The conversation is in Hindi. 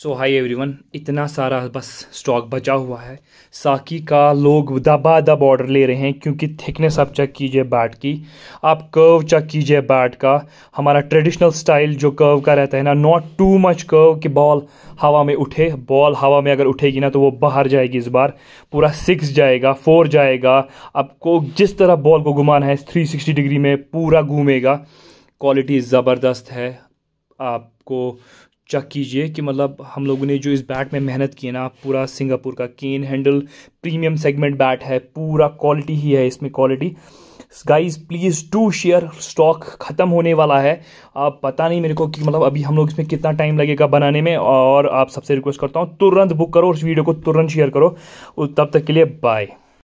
सो हाय एवरीवन इतना सारा बस स्टॉक बचा हुआ है साकी का लोग दबा दब ऑर्डर ले रहे हैं क्योंकि थिकनेस आप चेक कीजिए बैट की आप कर्व चेक कीजिए बैट का हमारा ट्रेडिशनल स्टाइल जो कर्व का रहता है ना नॉट टू मच कर्व कि बॉल हवा में उठे बॉल हवा में अगर उठेगी ना तो वो बाहर जाएगी इस बार पूरा सिक्स जाएगा फोर जाएगा आपको जिस तरह बॉल को घुमाना है थ्री सिक्सटी डिग्री में पूरा घूमेगा क्वालिटी ज़बरदस्त है आपको चेक कीजिए कि मतलब हम लोगों ने जो इस बैट में मेहनत की है ना पूरा सिंगापुर का cane handle premium segment bat है पूरा क्वालिटी ही है इसमें quality guys please to share stock ख़त्म होने वाला है आप पता नहीं मेरे को कि मतलब अभी हम लोग इसमें कितना टाइम लगेगा बनाने में और आप सबसे रिक्वेस्ट करता हूँ तुरंत बुक करो और इस वीडियो को तुरंत शेयर करो तब तक के लिए बाय